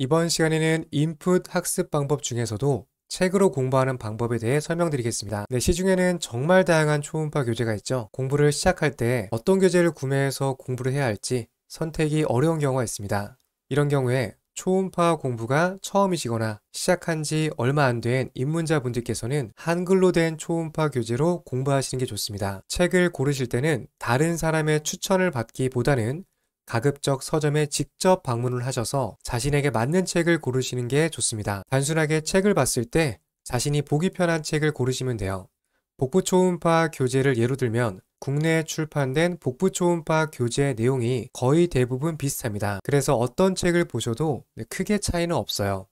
이번 시간에는 인풋 학습 방법 중에서도 책으로 공부하는 방법에 대해 설명드리겠습니다. 네, 시중에는 정말 다양한 초음파 교재가 있죠. 공부를 시작할 때 어떤 교재를 구매해서 공부를 해야 할지 선택이 어려운 경우가 있습니다. 이런 경우에 초음파 공부가 처음이시거나 시작한 지 얼마 안 된 입문자분들께서는 한글로 된 초음파 교재로 공부하시는 게 좋습니다. 책을 고르실 때는 다른 사람의 추천을 받기보다는 가급적 서점에 직접 방문을 하셔서 자신에게 맞는 책을 고르시는 게 좋습니다. 단순하게 책을 봤을 때 자신이 보기 편한 책을 고르시면 돼요. 복부 초음파 교재를 예로 들면 국내에 출판된 복부 초음파 교재의 내용이 거의 대부분 비슷합니다. 그래서 어떤 책을 보셔도 네, 크게 차이는 없어요.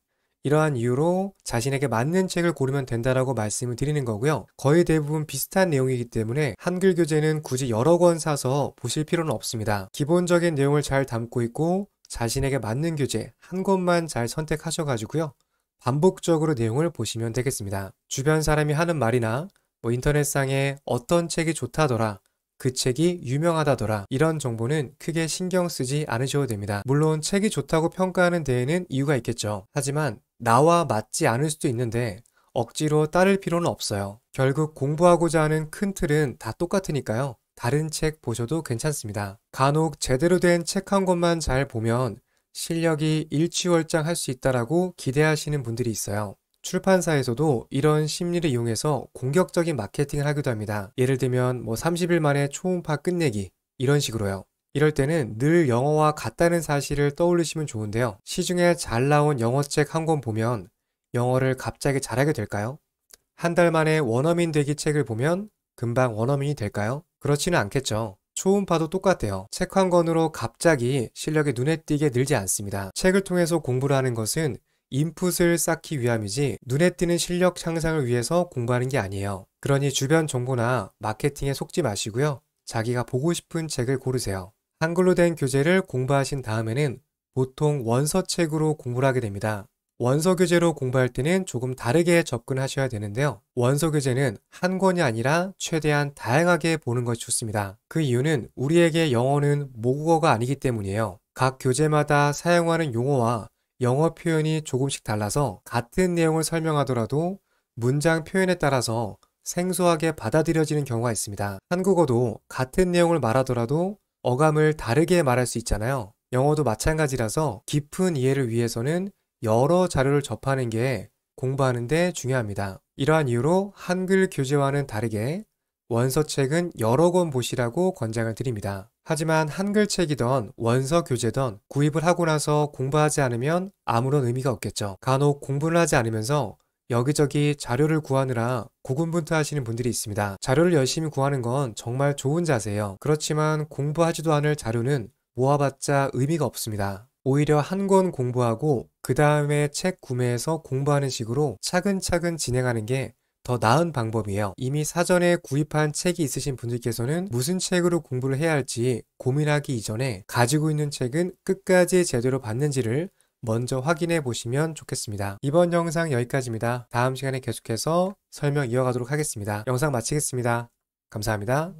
이러한 이유로 자신에게 맞는 책을 고르면 된다라고 말씀을 드리는 거고요. 거의 대부분 비슷한 내용이기 때문에 한글 교재는 굳이 여러 권 사서 보실 필요는 없습니다. 기본적인 내용을 잘 담고 있고 자신에게 맞는 교재 한 권만 잘 선택하셔가지고요. 반복적으로 내용을 보시면 되겠습니다. 주변 사람이 하는 말이나 뭐 인터넷상에 어떤 책이 좋다더라 그 책이 유명하다더라 이런 정보는 크게 신경 쓰지 않으셔도 됩니다. 물론 책이 좋다고 평가하는 데에는 이유가 있겠죠. 하지만 나와 맞지 않을 수도 있는데 억지로 따를 필요는 없어요. 결국 공부하고자 하는 큰 틀은 다 똑같으니까요. 다른 책 보셔도 괜찮습니다. 간혹 제대로 된 책 한 권만 잘 보면 실력이 일취월장 할 수 있다라고 기대하시는 분들이 있어요. 출판사에서도 이런 심리를 이용해서 공격적인 마케팅을 하기도 합니다. 예를 들면 뭐 30일 만에 초음파 끝내기 이런 식으로요. 이럴 때는 늘 영어와 같다는 사실을 떠올리시면 좋은데요. 시중에 잘 나온 영어책 한 권 보면 영어를 갑자기 잘하게 될까요? 한 달 만에 원어민 되기 책을 보면 금방 원어민이 될까요? 그렇지는 않겠죠. 초음파도 똑같대요. 책 한 권으로 갑자기 실력이 눈에 띄게 늘지 않습니다. 책을 통해서 공부를 하는 것은 인풋을 쌓기 위함이지 눈에 띄는 실력 향상을 위해서 공부하는 게 아니에요. 그러니 주변 정보나 마케팅에 속지 마시고요. 자기가 보고 싶은 책을 고르세요. 한글로 된 교재를 공부하신 다음에는 보통 원서책으로 공부를 하게 됩니다. 원서 교재로 공부할 때는 조금 다르게 접근하셔야 되는데요. 원서 교재는 한 권이 아니라 최대한 다양하게 보는 것이 좋습니다. 그 이유는 우리에게 영어는 모국어가 아니기 때문이에요. 각 교재마다 사용하는 용어와 영어 표현이 조금씩 달라서 같은 내용을 설명하더라도 문장 표현에 따라서 생소하게 받아들여지는 경우가 있습니다. 한국어도 같은 내용을 말하더라도 어감을 다르게 말할 수 있잖아요. 영어도 마찬가지라서 깊은 이해를 위해서는 여러 자료를 접하는 게 공부하는데 중요합니다. 이러한 이유로 한글 교재와는 다르게 원서책은 여러 권 보시라고 권장을 드립니다. 하지만 한글책이던 원서 교재던 구입을 하고 나서 공부하지 않으면 아무런 의미가 없겠죠. 간혹 공부를 하지 않으면서 여기저기 자료를 구하느라 고군분투하시는 분들이 있습니다. 자료를 열심히 구하는 건 정말 좋은 자세예요. 그렇지만 공부하지도 않을 자료는 모아봤자 의미가 없습니다. 오히려 한 권 공부하고 그 다음에 책 구매해서 공부하는 식으로 차근차근 진행하는 게 더 나은 방법이에요. 이미 사전에 구입한 책이 있으신 분들께서는 무슨 책으로 공부를 해야 할지 고민하기 이전에 가지고 있는 책은 끝까지 제대로 봤는지를 먼저 확인해 보시면 좋겠습니다. 이번 영상 여기까지입니다. 다음 시간에 계속해서 설명 이어가도록 하겠습니다. 영상 마치겠습니다. 감사합니다.